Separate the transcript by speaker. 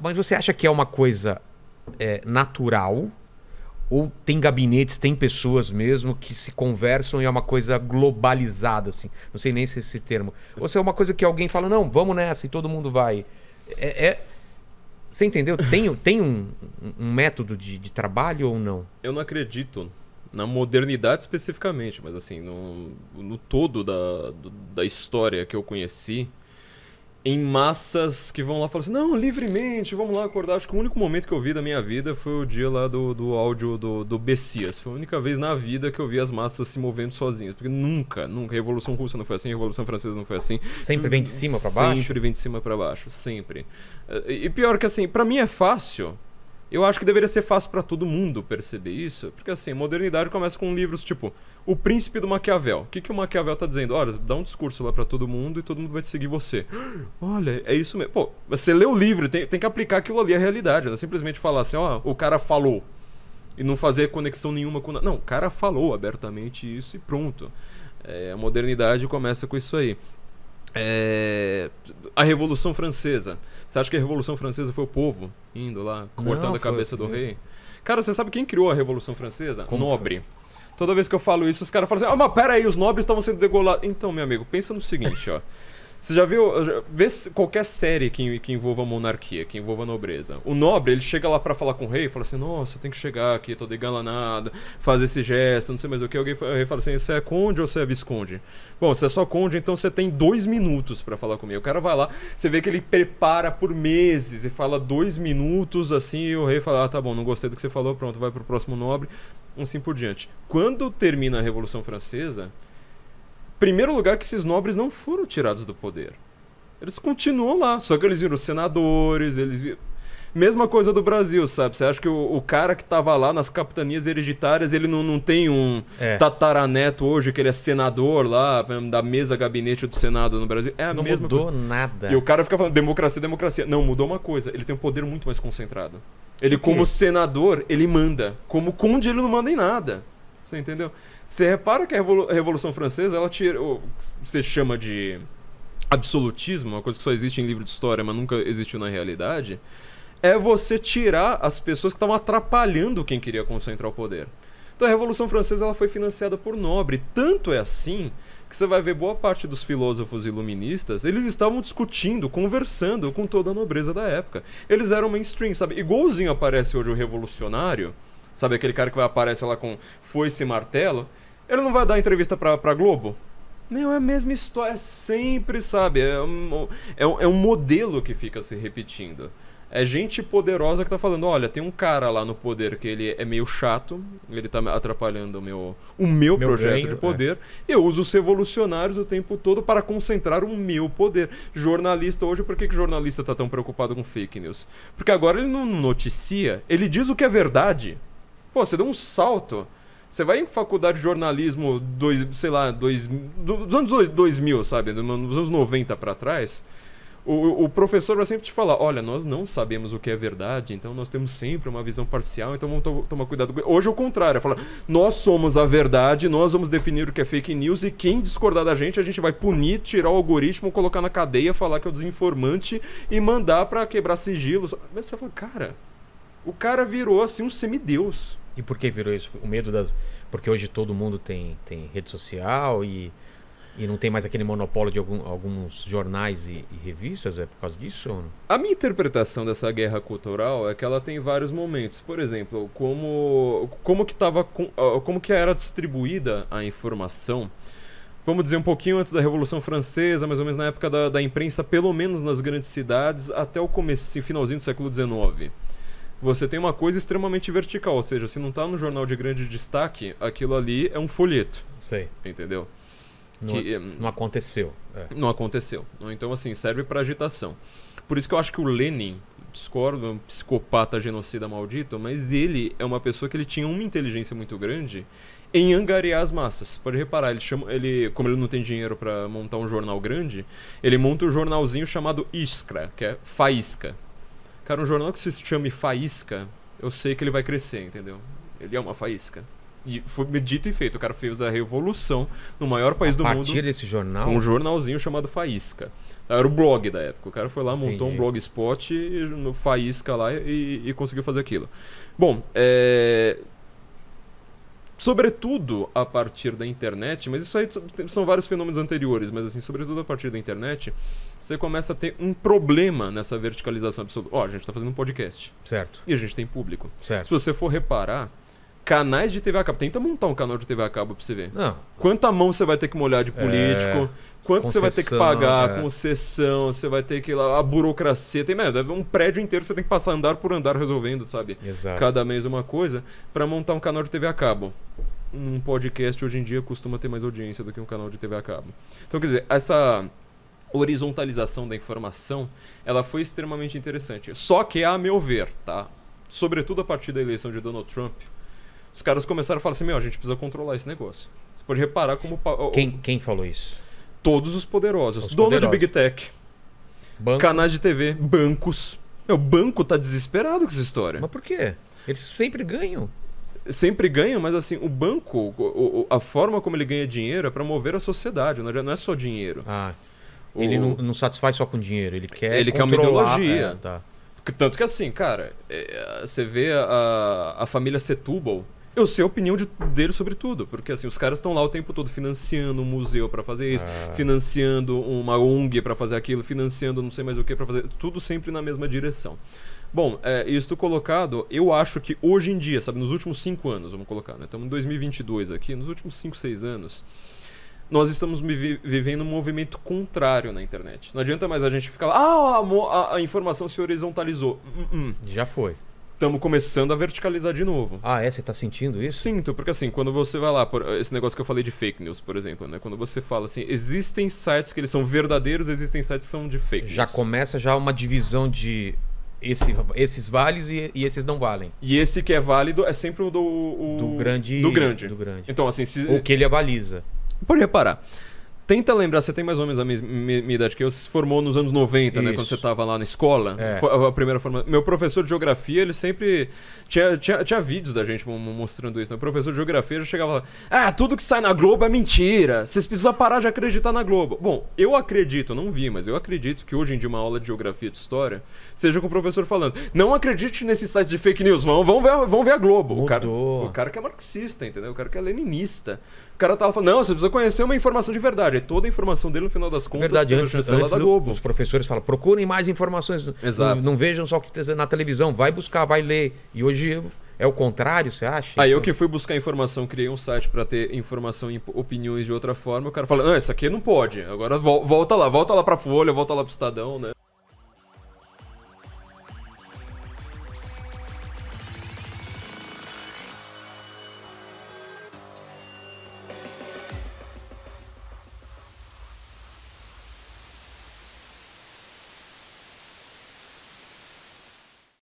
Speaker 1: Mas você acha que é uma coisa é, natural? Ou tem gabinetes, tem pessoas mesmo que se conversam e é uma coisa globalizada, assim? Não sei nem se é esse termo. Ou se é uma coisa que alguém fala, não, vamos nessa e todo mundo vai. É, é... Você entendeu? Tem, tem um, um método de, de trabalho ou não? Eu não acredito na modernidade especificamente, mas assim, no, no todo da, da história que eu conheci, em massas que vão lá falar assim, não, livremente, vamos lá acordar. Acho que o único momento que eu vi da minha vida foi o dia lá do, do áudio do, do Bessias. Foi a única vez na vida que eu vi as massas se movendo sozinhas. Porque nunca, nunca. Revolução Russa não foi assim, Revolução Francesa não foi assim. Sempre vem de cima para baixo? Sempre vem de cima para baixo, sempre. Eh, e pior que assim, para mim é fácil eu acho que deveria ser fácil para todo mundo perceber isso, porque assim, modernidade começa com livros tipo O Príncipe do Maquiavel. O que, que o Maquiavel tá dizendo? Olha, dá um discurso lá para todo mundo e todo mundo vai te seguir você. Olha, é isso mesmo. Pô, você lê o livro, tem, tem que aplicar aquilo ali à realidade, não é simplesmente falar assim, ó, o cara falou. E não fazer conexão nenhuma com. Não, o cara falou abertamente isso e pronto. É, a modernidade começa com isso aí. É, a Revolução Francesa. Você acha que a Revolução Francesa foi o povo indo lá, cortando Não, a cabeça do rei? Cara, você sabe quem criou a Revolução Francesa? Como Nobre. Foi? Toda vez que eu falo isso, os caras falam assim: ah, mas pera aí, os nobres estavam sendo degolados. Então, meu amigo, pensa no seguinte, ó. Você já viu? Vê qualquer série que, que envolva monarquia, que envolva nobreza. O nobre, ele chega lá para falar com o rei e fala assim: Nossa, tem que chegar aqui, todo engalanado, fazer esse gesto, não sei mais o que. Alguém o rei fala assim: Você é conde ou você é visconde? Bom, você é só conde, então você tem dois minutos para falar comigo. O cara vai lá, você vê que ele prepara por meses e fala dois minutos assim, e o rei fala: Ah, tá bom, não gostei do que você falou, pronto, vai pro próximo nobre, assim por diante. Quando termina a Revolução Francesa primeiro lugar que esses nobres não foram tirados do poder. Eles continuam lá, só que eles viram senadores, eles viram... Mesma coisa do Brasil, sabe? Você acha que o, o, cara que tava lá nas capitanias hereditárias, ele não, não tem um é. tataraneto hoje que ele é senador lá, da mesa gabinete do Senado no Brasil? É a não mesma mudou coisa. nada. E o cara fica falando democracia, democracia. Não, mudou uma coisa. Ele tem um poder muito mais concentrado. Ele, como senador, ele manda. Como conde, ele não manda em nada. Você entendeu? Você repara que a Revolução Francesa, ela tirou. Você chama de absolutismo, uma coisa que só existe em livro de história, mas nunca existiu na realidade. É você tirar as pessoas que estavam atrapalhando quem queria concentrar o poder. Então a Revolução Francesa ela foi financiada por nobre. Tanto é assim que você vai ver boa parte dos filósofos iluministas, eles estavam discutindo, conversando com toda a nobreza da época. Eles eram mainstream, sabe? Igualzinho aparece hoje o revolucionário Sabe, aquele cara que vai aparecer lá com foice e martelo. Ele não vai dar entrevista pra, pra Globo? não é a mesma história é sempre, sabe? É um, é, um, é um modelo que fica se repetindo. É gente poderosa que tá falando, olha, tem um cara lá no poder que ele é meio chato, ele tá atrapalhando o meu, o meu, meu projeto ganho, de poder. É. Eu uso os revolucionários o tempo todo para concentrar o meu poder. Jornalista hoje, por que, que jornalista tá tão preocupado com fake news? Porque agora ele não noticia, ele diz o que é verdade. Pô, você deu um salto. Você vai em faculdade de jornalismo, dois, sei lá, dois, dos anos 2000, sabe? Dos anos 90 para trás. O, o, professor vai sempre te falar: olha, nós não sabemos o que é verdade, então nós temos sempre uma visão parcial, então vamos to tomar cuidado. Hoje é o contrário: fala nós somos a verdade, nós vamos definir o que é fake news e quem discordar da gente, a gente vai punir, tirar o algoritmo, colocar na cadeia, falar que é o desinformante e mandar para quebrar sigilos. Mas você fala, cara. O cara virou assim um semideus. E por que virou isso? O medo das. Porque hoje todo mundo tem, tem rede social e, e não tem mais aquele monopólio de algum, alguns jornais e, e, revistas? É por causa disso? Ou não? A minha interpretação dessa guerra cultural é que ela tem vários momentos. Por exemplo, como, como, que, tava, como que era distribuída a informação vamos dizer, um pouquinho antes da Revolução Francesa, mais ou menos na época da, da imprensa, pelo menos nas grandes cidades, até o começo, assim, finalzinho do século XIX você tem uma coisa extremamente vertical, ou seja, se não está no jornal de grande destaque, aquilo ali é um folheto. Sei. Entendeu? Não, que, é, eh, não aconteceu. É. Não aconteceu. Então, assim, serve para agitação. Por isso que eu acho que o Lenin, discordo, é um psicopata genocida maldito, mas ele é uma pessoa que ele tinha uma inteligência muito grande em angariar as massas. Pode reparar, ele chama, ele, como ele não tem dinheiro para montar um jornal grande, ele monta um jornalzinho chamado Iskra, que é faísca. Cara, um jornal que se chame Faísca, eu sei que ele vai crescer, entendeu? Ele é uma faísca. E foi dito e feito. O cara fez a revolução no maior país a do mundo. A partir desse jornal? Um jornalzinho chamado Faísca. Era o blog da época. O cara foi lá, montou Entendi. um blogspot no Faísca lá e, e, conseguiu fazer aquilo. Bom, é sobretudo a partir da internet, mas isso aí são vários fenômenos anteriores, mas assim, sobretudo a partir da internet, você começa a ter um problema nessa verticalização absoluta. Ó, oh, a gente está fazendo um podcast. Certo. E a gente tem público. Certo. Se você for reparar, canais de TV a cabo. Tenta montar um canal de TV a cabo pra você ver. Não. Quanta mão você vai ter que molhar de é. político, quanto você vai ter que pagar, é. concessão, você vai ter que ir lá, a burocracia. Tem mesmo, um prédio inteiro você tem que passar andar por andar resolvendo, sabe? Exato. Cada mês uma coisa, para montar um canal de TV a cabo um podcast hoje em dia costuma ter mais audiência do que um canal de TV a cabo. Então, quer dizer, essa horizontalização da informação, ela foi extremamente interessante. Só que, a meu ver, tá? Sobretudo a partir da eleição de Donald Trump, os caras começaram a falar assim, meu, a gente precisa controlar esse negócio. Você pode reparar como... Quem, quem falou isso? Todos os poderosos. Os dono poderosos. de Big Tech. Banco. Canais de TV, bancos. Meu, o banco tá desesperado com essa história. Mas por quê? Eles sempre ganham. Sempre ganham, mas assim, o banco, o, o, a forma como ele ganha dinheiro é para mover a sociedade, é, não é só dinheiro. Ah, o... Ele não, não, satisfaz só com dinheiro, ele quer. Ele controlar, quer uma ideologia. É, tá. Tanto que assim, cara, é, você vê a, a família Setúbal, eu sei a opinião de, dele sobre tudo. Porque assim, os caras estão lá o tempo todo financiando um museu para fazer isso, ah. financiando uma ONG para fazer aquilo, financiando não sei mais o que para fazer. Tudo sempre na mesma direção. Bom, é, isto colocado, eu acho que hoje em dia, sabe, nos últimos cinco anos, vamos colocar, né? Estamos em 2022 aqui, nos últimos cinco, seis anos, nós estamos vi vivendo um movimento contrário na internet. Não adianta mais a gente ficar lá, ah, a, a, a informação se horizontalizou. Uh -uh. Já foi estamos começando a verticalizar de novo. Ah, é? Você tá sentindo isso? Sinto, porque assim, quando você vai lá, por, esse negócio que eu falei de fake news, por exemplo, né? Quando você fala assim, existem sites que eles são verdadeiros, existem sites que são de fake news. Já começa já uma divisão de esse, esses vales e, e, esses não valem. E esse que é válido é sempre o do, o, do, grande, do grande. Do grande. Então, assim, se... que ele avaliza. Pode reparar. Tenta lembrar, você tem mais ou menos a minha idade que eu, você se formou nos anos 90, Isso. né? Quando você estava lá na escola. É. A, a primeira forma. Meu professor de geografia, ele sempre. Tinha, tinha, tinha vídeos da gente mostrando isso. Né? O professor de geografia já chegava lá. Ah, tudo que sai na Globo é mentira. Vocês precisam parar de acreditar na Globo. Bom, eu acredito, eu não vi, mas eu acredito que hoje em dia uma aula de geografia e de história seja com o professor falando. Não acredite nesse site de fake news, vão, vão, ver, vão ver a Globo. Mudou. O cara, o cara que é marxista, entendeu? O cara que é leninista. O cara tava falando, não, você precisa conhecer uma informação de verdade é toda a informação dele, no final das contas, Verdade, antes, antes da Globo. Os professores falam, procurem mais informações. Exato. Não, não vejam só o que na televisão, vai buscar, vai ler. E hoje é o contrário, você acha? Aí ah, eu então que fui buscar informação, criei um site para ter informação e opiniões de outra forma. O cara fala, ah, isso aqui não pode. Agora volta lá, volta lá pra Folha, volta lá pro Estadão, né?